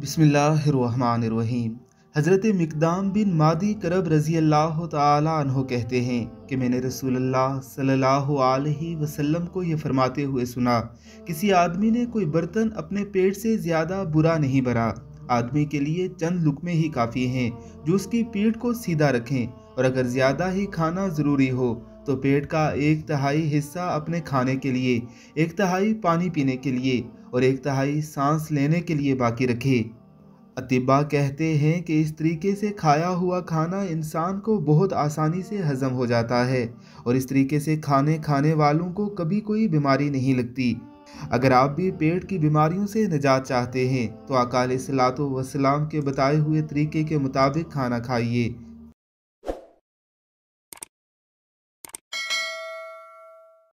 बिसमीम हज़रत मकदाम बिन मादी करब रज़ी अल्लाह तहो कहते हैं कि मैंने रसूल सल्लल्लाहु अलैहि वसल्लम को यह फरमाते हुए सुना किसी आदमी ने कोई बर्तन अपने पेट से ज़्यादा बुरा नहीं भरा आदमी के लिए चंद लुकमे ही काफ़ी हैं जो उसकी पीठ को सीधा रखें और अगर ज़्यादा ही खाना ज़रूरी हो तो पेट का एक तिहाई हिस्सा अपने खाने के लिए एक तिहाई पानी पीने के लिए और एक तहाई सांस लेने के लिए बाकी रखे अतिबा कहते हैं कि इस तरीके से खाया हुआ खाना इंसान को बहुत आसानी से हज़म हो जाता है और इस तरीके से खाने खाने वालों को कभी कोई बीमारी नहीं लगती अगर आप भी पेट की बीमारियों से निजात चाहते हैं तो अकाल सलात वसलाम के बताए हुए तरीके के मुताबिक खाना खाइए